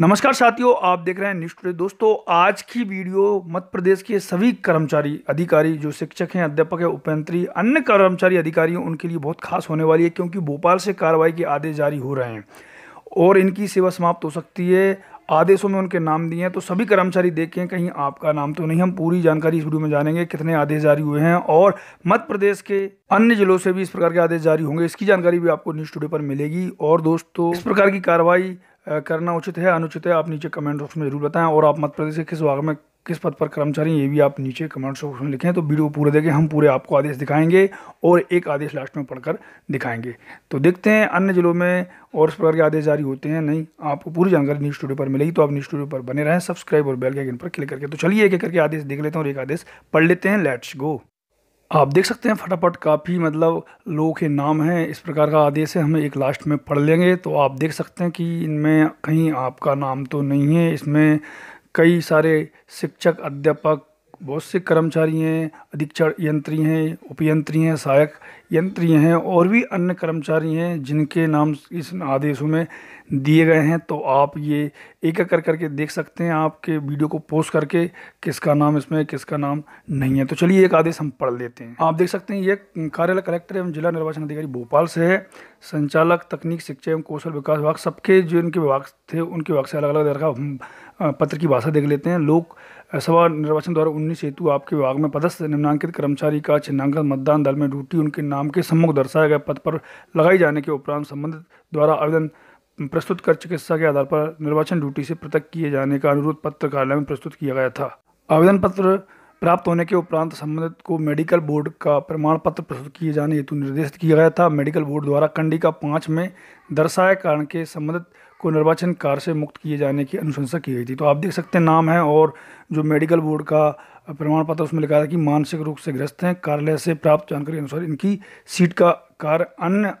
नमस्कार साथियों आप देख रहे हैं न्यूज टुडे दोस्तों आज की वीडियो मध्य प्रदेश के सभी कर्मचारी अधिकारी जो शिक्षक हैं अध्यापक हैं उपयंत्री अन्य कर्मचारी अधिकारी उनके लिए बहुत खास होने वाली है क्योंकि भोपाल से कार्रवाई के आदेश जारी हो रहे हैं और इनकी सेवा समाप्त हो सकती है आदेशों में उनके नाम दिए हैं तो सभी कर्मचारी देखें कहीं आपका नाम तो नहीं हम पूरी जानकारी इस वीडियो में जानेंगे कितने आदेश जारी हुए हैं और मध्य प्रदेश के अन्य जिलों से भी इस प्रकार के आदेश जारी होंगे इसकी जानकारी भी आपको न्यूज़ स्टूडियो पर मिलेगी और दोस्तों इस प्रकार की कार्रवाई करना उचित है अनुचित है आप नीचे कमेंट बॉक्स में जरूर बताएं और आप मध्य प्रदेश के किस भाग में किस पद पर कर्मचारी ये भी आप नीचे कमेंट बॉक्स में लिखें तो वीडियो पूरे देखें हम पूरे आपको आदेश दिखाएंगे और एक आदेश लास्ट में पढ़कर दिखाएंगे तो देखते हैं अन्य जिलों में और इस प्रकार के आदेश जारी होते हैं नहीं आपको पूरी जानकारी न्यूज़ स्टूडियो पर मिलेगी तो आप न्यूज़ स्टूडियो पर बने रहें सब्सक्राइब और बेल के आइकन पर क्लिक करके तो चलिए एक एक करके आदेश देख लेते हैं और एक आदेश पढ़ लेते हैं लेट्स गो आप देख सकते हैं फटाफट काफ़ी मतलब लोगों के नाम हैं इस प्रकार का आदेश है हमें एक लास्ट में पढ़ लेंगे तो आप देख सकते हैं कि इनमें कहीं आपका नाम तो नहीं है इसमें कई सारे शिक्षक अध्यापक बहुत से कर्मचारी हैं अधीक्षण यंत्री हैं उपयंत्री हैं सहायक यंत्री हैं और भी अन्य कर्मचारी हैं जिनके नाम इस आदेशों में दिए गए हैं तो आप ये एक एक कर करके देख सकते हैं आपके वीडियो को पोस्ट करके किसका नाम इसमें किसका नाम नहीं है तो चलिए एक आदेश हम पढ़ लेते हैं आप देख सकते हैं ये कार्यालय कलेक्टर एवं जिला निर्वाचन अधिकारी भोपाल से है संचालक तकनीक शिक्षा एवं कौशल विकास विभाग सबके जो इनके विभाग थे उनके विभाग से अलग अलग तरह का पत्र की भाषा देख लेते हैं लोक सभा निर्वाचन द्वारा उन्नीस हेतु आपके विभाग में पदस्थ निम्नांकित कर्मचारी का चिन्हांकन मतदान दल में ड्यूटी उनके नाम के सम्मुख दर्शाए गए पद पर लगाई जाने के उपरांत संबंधित द्वारा आवेदन प्रस्तुत कर चिकित्सा के आधार पर निर्वाचन ड्यूटी से पृथक किए जाने का अनुरोध पत्र कार्यालय में प्रस्तुत किया गया था आवेदन पत्र प्राप्त होने के उपरांत संबंधित को मेडिकल बोर्ड का प्रमाण पत्र प्रस्तुत किए जाने हेतु निर्देशित किया गया था मेडिकल बोर्ड द्वारा कंडिका पाँच में दर्शाए कारण के संबंधित को निर्वाचन कार्य से मुक्त किए जाने की अनुशंसा की गई थी तो आप देख सकते हैं नाम है और जो मेडिकल बोर्ड का प्रमाण पत्र उसमें लिखा था कि मानसिक रूप से ग्रस्त हैं कार्यालय से प्राप्त जानकारी अनुसार इनकी सीट का कार्य अन्य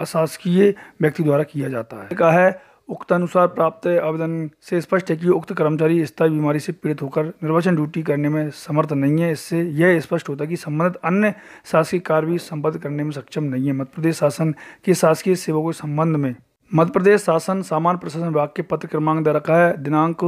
अशासकीय व्यक्ति द्वारा किया जाता है कहा है उक्तानुसार प्राप्त आवेदन से स्पष्ट है कि उक्त कर्मचारी स्थायी बीमारी से पीड़ित होकर निर्वाचन ड्यूटी करने में समर्थ नहीं है इससे यह स्पष्ट होता है कि संबंधित अन्य शासकीय कार्य भी संबद्ध करने में सक्षम नहीं है मध्य प्रदेश शासन के शासकीय सेवा के संबंध में मध्य प्रदेश शासन सामान्य प्रशासन विभाग के पत्र क्रमांक दे रखा है दिनांक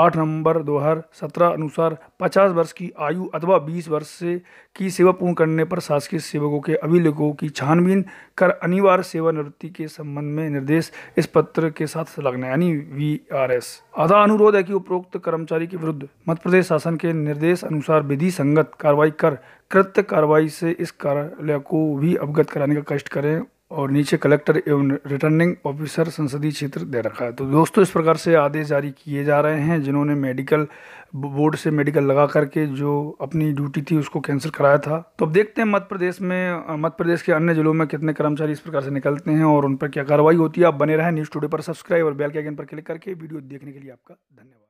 आठ नवंबर दो हज़ार सत्रह अनुसार पचास वर्ष की आयु अथवा बीस वर्ष से की सेवा पूर्ण करने पर शासकीय सेवकों के अभिलेखों की छानबीन कर अनिवार्य सेवानिवृत्ति के संबंध में निर्देश इस पत्र के साथ संलग्न यानी वी आर एस आधा अनुरोध है कि उपरोक्त कर्मचारी के विरुद्ध मध्य प्रदेश शासन के निर्देश अनुसार विधि संगत कार्रवाई कर कृत्य कार्रवाई से इस कार्यालय को भी अवगत कराने का कष्ट करें और नीचे कलेक्टर एवं रिटर्निंग ऑफिसर संसदीय क्षेत्र दे रखा है तो दोस्तों इस प्रकार से आदेश जारी किए जा रहे हैं जिन्होंने मेडिकल बोर्ड से मेडिकल लगा करके जो अपनी ड्यूटी थी उसको कैंसिल कराया था तो अब देखते हैं मध्य प्रदेश में मध्य प्रदेश के अन्य जिलों में कितने कर्मचारी इस प्रकार से निकलते हैं और उन पर क्या कार्रवाई होती है आप बने रहें न्यूज़ टूडे पर सब्सक्राइब और बेल के आइकन पर क्लिक करके वीडियो देखने के लिए आपका धन्यवाद